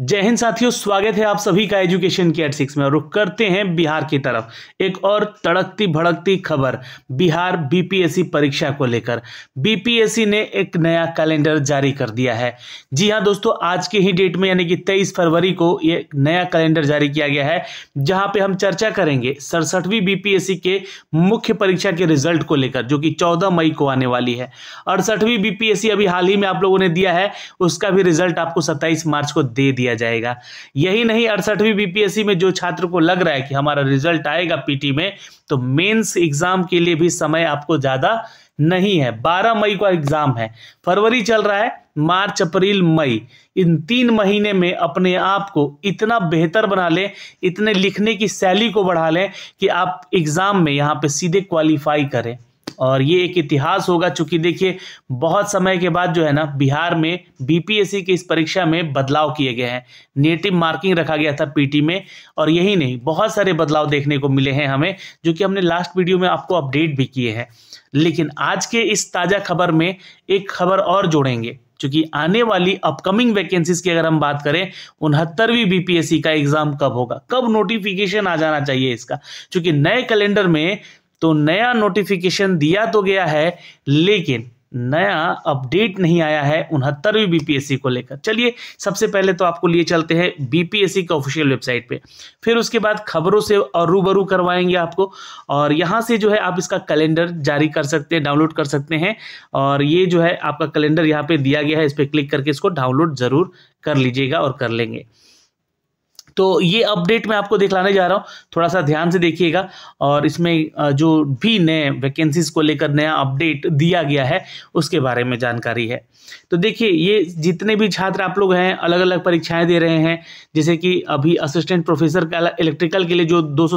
जय हिंद साथियों स्वागत है आप सभी का एजुकेशन के एट सिक्स में रुख करते हैं बिहार की तरफ एक और तड़कती भड़कती खबर बिहार बीपीएससी परीक्षा को लेकर बीपीएससी ने एक नया कैलेंडर जारी कर दिया है जी हां दोस्तों आज के ही डेट में यानी कि 23 फरवरी को ये नया कैलेंडर जारी किया गया है जहां पे हम चर्चा करेंगे सड़सठवीं बीपीएससी के मुख्य परीक्षा के रिजल्ट को लेकर जो कि चौदह मई को आने वाली है अड़सठवीं बीपीएससी अभी हाल ही में आप लोगों ने दिया है उसका भी रिजल्ट आपको सत्ताईस मार्च को दे दिया दिया जाएगा यही नहीं अड़सठवीं बीपीएससी में जो छात्र को लग रहा है कि हमारा रिजल्ट आएगा पीटी में तो मेंस एग्जाम के लिए भी समय आपको ज्यादा नहीं है 12 मई को एग्जाम है फरवरी चल रहा है मार्च अप्रैल मई इन तीन महीने में अपने आप को इतना बेहतर बना लें इतने लिखने की शैली को बढ़ा लें कि आप एग्जाम में यहाँ पे सीधे क्वालिफाई करें और ये एक इतिहास होगा चूंकि देखिए बहुत समय के बाद जो है ना बिहार में बीपीएससी की इस परीक्षा में बदलाव किए गए हैं नेटिव मार्किंग रखा गया था पीटी में और यही नहीं बहुत सारे बदलाव देखने को मिले हैं हमें जो कि हमने लास्ट वीडियो में आपको अपडेट भी किए हैं लेकिन आज के इस ताज़ा खबर में एक खबर और जोड़ेंगे क्योंकि आने वाली अपकमिंग वैकेंसीज की अगर हम बात करें उनहत्तरवीं बीपीएससी का एग्जाम कब होगा कब नोटिफिकेशन आ जाना चाहिए इसका क्योंकि नए कैलेंडर में तो नया नोटिफिकेशन दिया तो गया है लेकिन नया अपडेट नहीं आया है उनहत्तरवीं बीपीएससी को लेकर चलिए सबसे पहले तो आपको लिए चलते हैं बीपीएससी का ऑफिशियल वेबसाइट पे फिर उसके बाद खबरों से और रूबरू करवाएंगे आपको और यहाँ से जो है आप इसका कैलेंडर जारी कर सकते हैं डाउनलोड कर सकते हैं और ये जो है आपका कैलेंडर यहाँ पे दिया गया है इस पर क्लिक करके इसको डाउनलोड ज़रूर कर लीजिएगा और कर लेंगे तो ये अपडेट मैं आपको दिखलाने जा रहा हूँ थोड़ा सा ध्यान से देखिएगा और इसमें जो भी नए वैकेंसीज को लेकर नया अपडेट दिया गया है उसके बारे में जानकारी है तो देखिए ये जितने भी छात्र आप लोग हैं अलग अलग परीक्षाएं दे रहे हैं जैसे कि अभी असिस्टेंट प्रोफेसर का इलेक्ट्रिकल के लिए जो दो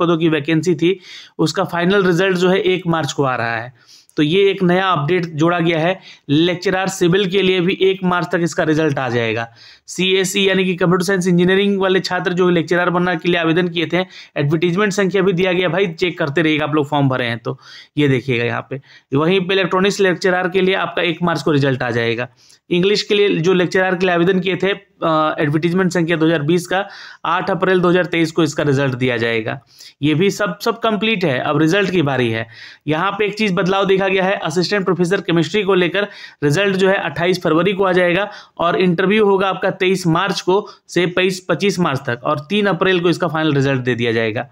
पदों की वैकेंसी थी उसका फाइनल रिजल्ट जो है एक मार्च को आ रहा है तो ये एक नया अपडेट जोड़ा गया है लेक्चरार सिविल के लिए भी एक मार्च तक इसका रिजल्ट आ जाएगा सी यानी कि कंप्यूटर साइंस इंजीनियरिंग वाले छात्र जो लेक्चरार बनने के लिए आवेदन किए थे एडवर्टीजमेंट संख्या भी दिया गया भाई चेक करते रहिएगा आप लोग फॉर्म भरे हैं तो ये देखिएगा यहाँ पे वहीं पर इलेक्ट्रॉनिक्स लेक्चरार के लिए आपका एक मार्च को रिजल्ट आ जाएगा इंग्लिश के लिए जो लेक्चरार के लिए आवेदन किए थे एडवर्टीजमेंट संख्या 2020 का 8 अप्रैल 2023 को इसका रिजल्ट दिया जाएगा ये भी सब सब कंप्लीट है अब रिजल्ट की बारी है यहाँ पे एक चीज़ बदलाव देखा लिखा गया है असिस्टेंट प्रोफेसर केमिस्ट्री को लेकर रिजल्ट जो है 28 फरवरी को आ जाएगा और इंटरव्यू होगा आपका 23 मार्च को से 25 पच्चीस मार्च तक और 3 अप्रैल को इसका फाइनल रिजल्ट दे दिया जाएगा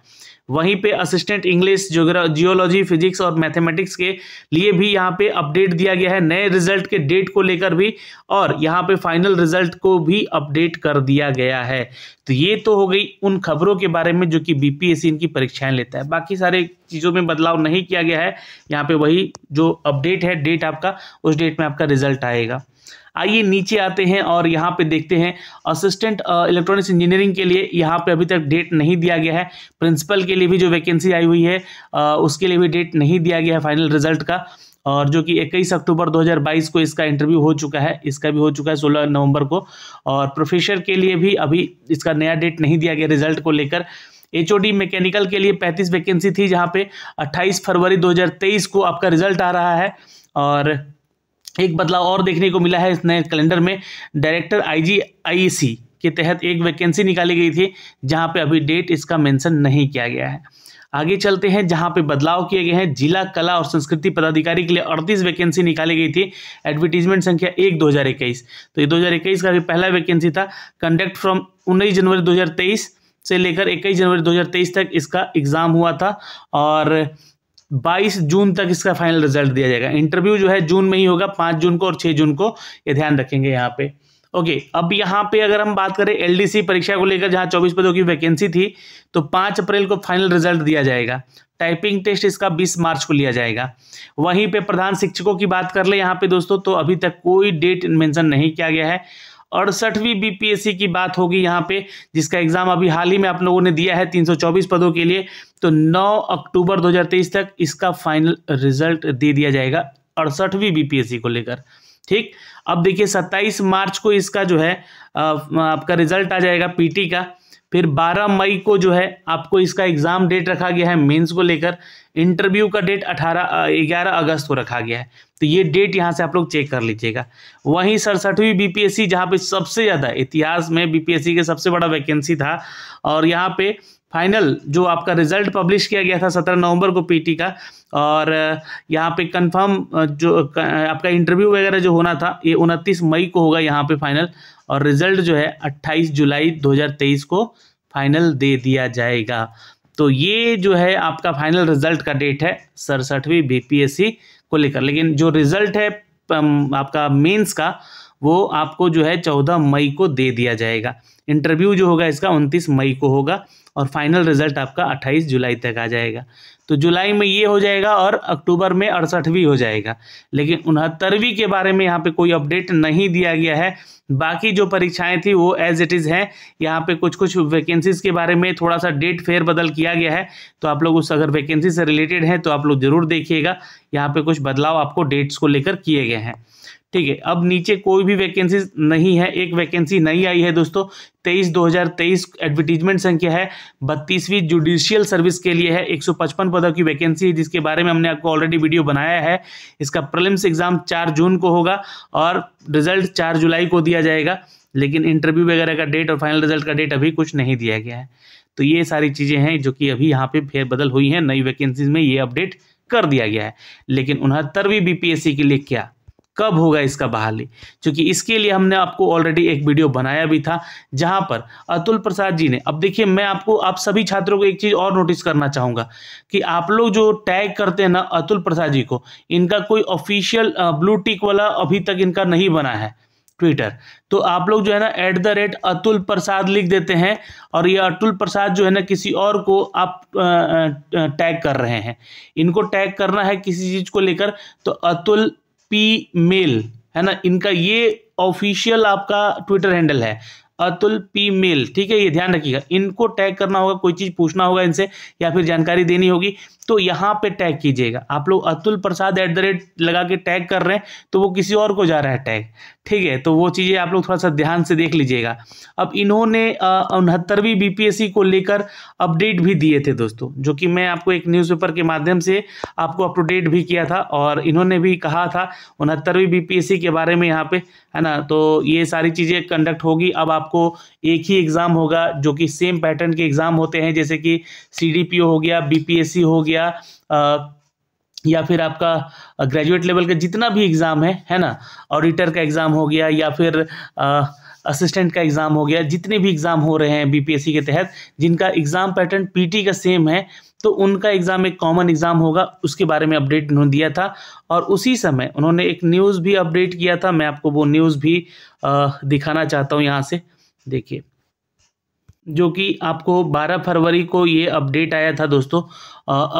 वहीं पे असिस्टेंट इंग्लिश जियोलॉजी फिजिक्स और मैथमेटिक्स के लिए भी यहाँ पे अपडेट दिया गया है नए रिजल्ट के डेट को लेकर भी और यहाँ पे फाइनल रिजल्ट को भी अपडेट कर दिया गया है तो ये तो हो गई उन खबरों के बारे में जो कि बीपीएससी इनकी परीक्षाएं लेता है बाकी सारे चीज़ों में बदलाव नहीं किया गया है यहाँ पे वही जो अपडेट है डेट आपका उस डेट में आपका रिजल्ट आएगा आइए नीचे आते हैं और यहाँ पे देखते हैं असिस्टेंट इलेक्ट्रॉनिक्स इंजीनियरिंग के लिए यहाँ पे अभी तक डेट नहीं दिया गया है प्रिंसिपल के लिए भी जो वैकेंसी आई हुई है आ, uh, उसके लिए भी डेट नहीं दिया गया है फाइनल रिजल्ट का और जो कि 21 अक्टूबर 2022 को इसका इंटरव्यू हो चुका है इसका भी हो चुका है 16 नवंबर को और प्रोफेसर के लिए भी अभी इसका नया डेट नहीं दिया गया रिजल्ट को लेकर एच मैकेनिकल के लिए 35 वैकेंसी थी जहां पे 28 फरवरी 2023 को आपका रिजल्ट आ रहा है और एक बदलाव और देखने को मिला है इस नए कैलेंडर में डायरेक्टर आईजीआईसी के तहत एक वैकेंसी निकाली गई थी जहां पे अभी डेट इसका मेंशन नहीं किया गया है आगे चलते हैं जहां पे बदलाव किए गए हैं जिला कला और संस्कृति पदाधिकारी के लिए अड़तीस वैकेंसी निकाली गई थी एडवर्टीजमेंट संख्या एक इक्कीस तो ये इक्कीस का भी पहला वैकेंसी था कंडक्ट फ्रॉम उन्नीस जनवरी 2023 से लेकर इक्कीस जनवरी 2023 तक इसका एग्ज़ाम हुआ था और बाईस जून तक इसका फाइनल रिजल्ट दिया जाएगा इंटरव्यू जो है जून में ही होगा पाँच जून को और छः जून को ये ध्यान रखेंगे यहाँ पे ओके अब यहाँ पे अगर हम बात करें एलडीसी परीक्षा को लेकर जहाँ चौबीस पदों की वैकेंसी थी तो पाँच अप्रैल को फाइनल रिजल्ट दिया जाएगा टाइपिंग टेस्ट इसका 20 मार्च को लिया जाएगा वहीं पे प्रधान शिक्षकों की बात कर ले यहाँ पे दोस्तों तो अभी तक कोई डेट मेंशन नहीं किया गया है अड़सठवीं बीपीएससी की बात होगी यहाँ पे जिसका एग्जाम अभी हाल ही में आप लोगों ने दिया है 324 पदों के लिए तो 9 अक्टूबर 2023 तक इसका फाइनल रिजल्ट दे दिया जाएगा अड़सठवीं बीपीएससी को लेकर ठीक अब देखिए 27 मार्च को इसका जो है आपका रिजल्ट आ जाएगा पीटी का फिर 12 मई को जो है आपको इसका एग्ज़ाम डेट रखा गया है मेंस को लेकर इंटरव्यू का डेट 18 ग्यारह अगस्त को रखा गया है तो ये डेट यहाँ से आप लोग चेक कर लीजिएगा वहीं सड़सठवीं बीपीएससी जहाँ पे सबसे ज़्यादा इतिहास में बीपीएससी के सबसे बड़ा वैकेंसी था और यहाँ पे फाइनल जो आपका रिजल्ट पब्लिश किया गया था सत्रह नवंबर को पीटी का और यहाँ पे कंफर्म जो आपका इंटरव्यू वगैरह जो होना था ये उनतीस मई को होगा यहाँ पे फाइनल और रिजल्ट जो है 28 जुलाई 2023 को फाइनल दे दिया जाएगा तो ये जो है आपका फाइनल रिजल्ट का डेट है सड़सठवीं बीपीएससी को लेकर लेकिन जो रिजल्ट है आपका मेंस का वो आपको जो है चौदह मई को दे दिया जाएगा इंटरव्यू जो होगा इसका 29 मई को होगा और फाइनल रिजल्ट आपका अट्ठाईस जुलाई तक आ जाएगा तो जुलाई में ये हो जाएगा और अक्टूबर में अड़सठवीं हो जाएगा लेकिन उनहत्तरवीं के बारे में यहाँ पे कोई अपडेट नहीं दिया गया है बाकी जो परीक्षाएं थी वो एज इट इज़ हैं यहाँ पे कुछ कुछ वैकेंसीज़ के बारे में थोड़ा सा डेट फेर बदल किया गया है तो आप लोग उस अगर वैकेंसी से रिलेटेड हैं तो आप लोग ज़रूर देखिएगा यहाँ पे कुछ बदलाव आपको डेट्स को लेकर किए गए हैं ठीक है अब नीचे कोई भी वैकेंसी नहीं है एक वैकेंसी नहीं आई है दोस्तों तेईस दो हज़ार तेईस एडवर्टीजमेंट संख्या है बत्तीसवीं जुडिशियल सर्विस के लिए है एक सौ पचपन पदों की वैकेंसी है जिसके बारे में हमने आपको ऑलरेडी वीडियो बनाया है इसका प्रलिम्स एग्जाम चार जून को होगा और रिजल्ट चार जुलाई को दिया जाएगा लेकिन इंटरव्यू वगैरह का डेट और फाइनल रिजल्ट का डेट अभी कुछ नहीं दिया गया है तो ये सारी चीज़ें हैं जो कि अभी यहाँ पे फेरबदल हुई हैं नई वैकेंसीज में ये अपडेट कर दिया गया है लेकिन उनहत्तरवीं बीपीएससी के लिए क्या कब होगा इसका बहाली क्योंकि इसके लिए हमने आपको ऑलरेडी एक वीडियो बनाया भी था जहां पर अतुल प्रसाद जी ने अब देखिए मैं आपको आप सभी छात्रों को एक चीज़ और नोटिस करना चाहूँगा कि आप लोग जो टैग करते हैं ना अतुल प्रसाद जी को इनका कोई ऑफिशियल ब्लू टिक वाला अभी तक इनका नहीं बना है ट्विटर तो आप लोग जो है ना at the rate Atul Prasad लिख देते हैं और ये अतुल प्रसाद जो है ना किसी और को आप टैग कर रहे हैं इनको टैग करना है किसी चीज़ को लेकर तो अतुल पी मेल है ना इनका ये ऑफिशियल आपका ट्विटर हैंडल है अतुल पी मेल ठीक है ये ध्यान रखिएगा इनको टैग करना होगा कोई चीज़ पूछना होगा इनसे या फिर जानकारी देनी होगी तो यहाँ पे टैग कीजिएगा आप लोग Atul Prasad at the rate लगा के टैग कर रहे हैं तो वो किसी और को जा रहा है टैग ठीक है तो वो चीज़ें आप लोग थोड़ा सा ध्यान से देख लीजिएगा अब इन्होंने उनहत्तरवीं बीपीएससी को लेकर अपडेट भी दिए थे दोस्तों जो कि मैं आपको एक न्यूज़पेपर के माध्यम से आपको अप टू डेट भी किया था और इन्होंने भी कहा था उनहत्तरवीं बीपीएससी के बारे में यहाँ पे है ना तो ये सारी चीज़ें कंडक्ट होगी अब आप आपको एक ही एग्ज़ाम होगा जो कि सेम पैटर्न के एग्ज़ाम होते हैं जैसे कि सी हो गया बी हो गया आ, या फिर आपका ग्रेजुएट लेवल का जितना भी एग्ज़ाम है है ना ऑडिटर का एग्ज़ाम हो गया या फिर आ, असिस्टेंट का एग्ज़ाम हो गया जितने भी एग्ज़ाम हो रहे हैं बीपीएससी के तहत जिनका एग्ज़ाम पैटर्न पीटी का सेम है तो उनका एग्ज़ाम एक कॉमन एग्ज़ाम होगा उसके बारे में अपडेट उन्होंने दिया था और उसी समय उन्होंने एक न्यूज़ भी अपडेट किया था मैं आपको वो न्यूज़ भी दिखाना चाहता हूँ यहाँ से देखिए जो कि आपको 12 फरवरी को ये अपडेट आया था दोस्तों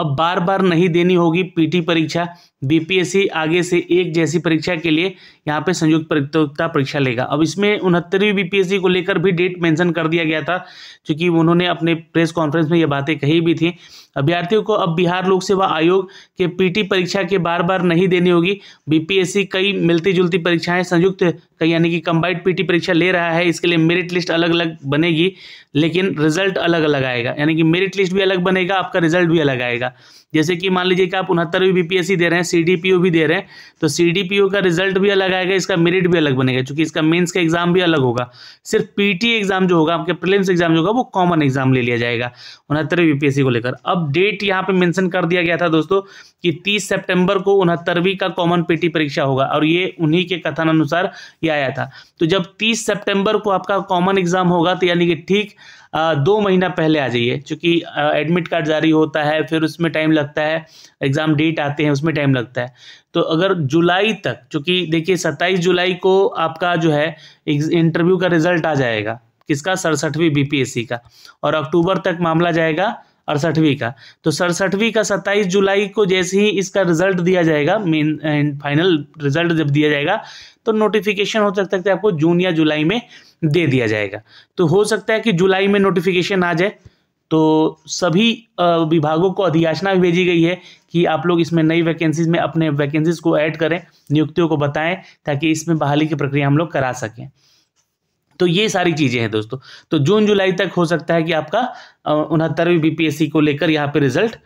अब बार बार नहीं देनी होगी पीटी परीक्षा बीपीएससी आगे से एक जैसी परीक्षा के लिए यहाँ पे संयुक्त प्रतियोगिता परीक्षा लेगा अब इसमें उनहत्तरवीं बीपीएससी को लेकर भी डेट मेंशन कर दिया गया था क्योंकि उन्होंने अपने प्रेस कॉन्फ्रेंस में ये बातें कही भी थी अभ्यर्थियों को अब बिहार लोक सेवा आयोग के पीटी परीक्षा के बार बार नहीं देनी होगी बीपीएससी कई मिलती जुलती परीक्षाएं संयुक्त कई यानी कि कंबाइंड पीटी परीक्षा ले रहा है इसके लिए मेरिट लिस्ट अलग अलग बनेगी लेकिन रिजल्ट अलग अलग आएगा यानी कि मेरिट लिस्ट भी अलग बनेगा आपका रिजल्ट भी अलग आएगा जैसे कि मान लीजिए कि आप उनहत्तरवीं बीपीएससी दे रहे हैं सीडीपीओ भी दे रहे हैं तो सीडीपीओ का रिजल्ट भी अलग आएगा इसका मेरिट भी अलग बनेगा क्योंकि इसका मेंस का एग्जाम भी अलग होगा सिर्फ पीटी एग्जाम जो होगा आपके प्रिलिम्स एग्जाम जो होगा वो कॉमन एग्जाम ले लिया जाएगा उनहत्तरवीं बीपीएससी को लेकर अब डेट यहाँ पे मैंशन कर दिया गया था दोस्तों कि तीस सेप्टेम्बर को उनहत्तरवीं का कॉमन पीटी परीक्षा होगा और ये उन्हीं के कथन अनुसार ये आया था तो जब तीस सेप्टेम्बर को आपका कॉमन एग्जाम होगा तो यानी कि ठीक दो महीना पहले आ जाइए क्योंकि एडमिट कार्ड जारी होता है फिर उसमें टाइम लगता है एग्ज़ाम डेट आते हैं उसमें टाइम लगता है तो अगर जुलाई तक क्योंकि देखिए सत्ताईस जुलाई को आपका जो है इंटरव्यू का रिजल्ट आ जाएगा किसका सड़सठवीं बीपीएससी का और अक्टूबर तक मामला जाएगा अड़सठवीं का तो सड़सठवीं का सत्ताईस जुलाई को जैसे ही इसका रिजल्ट दिया जाएगा मेन एंड फाइनल रिजल्ट जब दिया जाएगा तो नोटिफिकेशन हो सकता है आपको जून या जुलाई में दे दिया जाएगा तो हो सकता है कि जुलाई में नोटिफिकेशन आ जाए तो सभी विभागों को अधियाचना भेजी गई है कि आप लोग इसमें नई वैकेंसीज में अपने वैकेंसीज को ऐड करें नियुक्तियों को बताएं ताकि इसमें बहाली की प्रक्रिया हम लोग करा सकें तो ये सारी चीज़ें हैं दोस्तों तो जून जुलाई तक हो सकता है कि आपका उनहत्तरवीं बीपीएससी को लेकर यहाँ पे रिजल्ट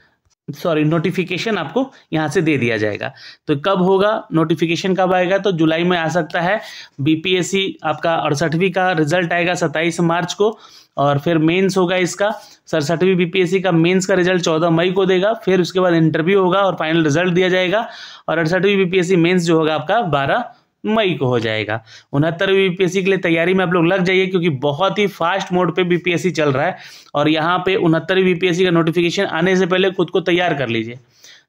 सॉरी नोटिफिकेशन आपको यहाँ से दे दिया जाएगा तो कब होगा नोटिफिकेशन कब आएगा तो जुलाई में आ सकता है बीपीएससी आपका अड़सठवीं का रिजल्ट आएगा सत्ताईस मार्च को और फिर मेंस होगा इसका सड़सठवीं बीपीएससी का मेंस का रिजल्ट चौदह मई को देगा फिर उसके बाद इंटरव्यू होगा और फाइनल रिजल्ट दिया जाएगा और अड़सठवीं बीपीएससी मेंस जो होगा आपका बारह मई को हो जाएगा उनहत्तरवीं बीपीएससी के लिए तैयारी में आप लोग लग जाइए क्योंकि बहुत ही फास्ट मोड पे बीपीएससी चल रहा है और यहाँ पे उनहत्तरवीं बीपीएससी का नोटिफिकेशन आने से पहले खुद को तैयार कर लीजिए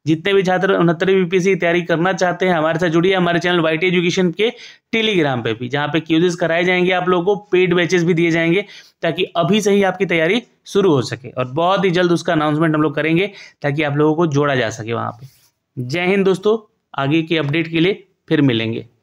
जितने भी छात्र उनहत्तरवीं बीपीएससी की तैयारी करना चाहते हैं हमारे साथ जुड़िए हमारे चैनल वाई एजुकेशन के टेलीग्राम पर भी जहाँ पे क्यूजेस कराए जाएंगे आप लोगों को पेड बैचेस भी दिए जाएंगे ताकि अभी से ही आपकी तैयारी शुरू हो सके और बहुत ही जल्द उसका अनाउंसमेंट हम लोग करेंगे ताकि आप लोगों को जोड़ा जा सके वहाँ पर जय हिंद दोस्तों आगे की अपडेट के लिए फिर मिलेंगे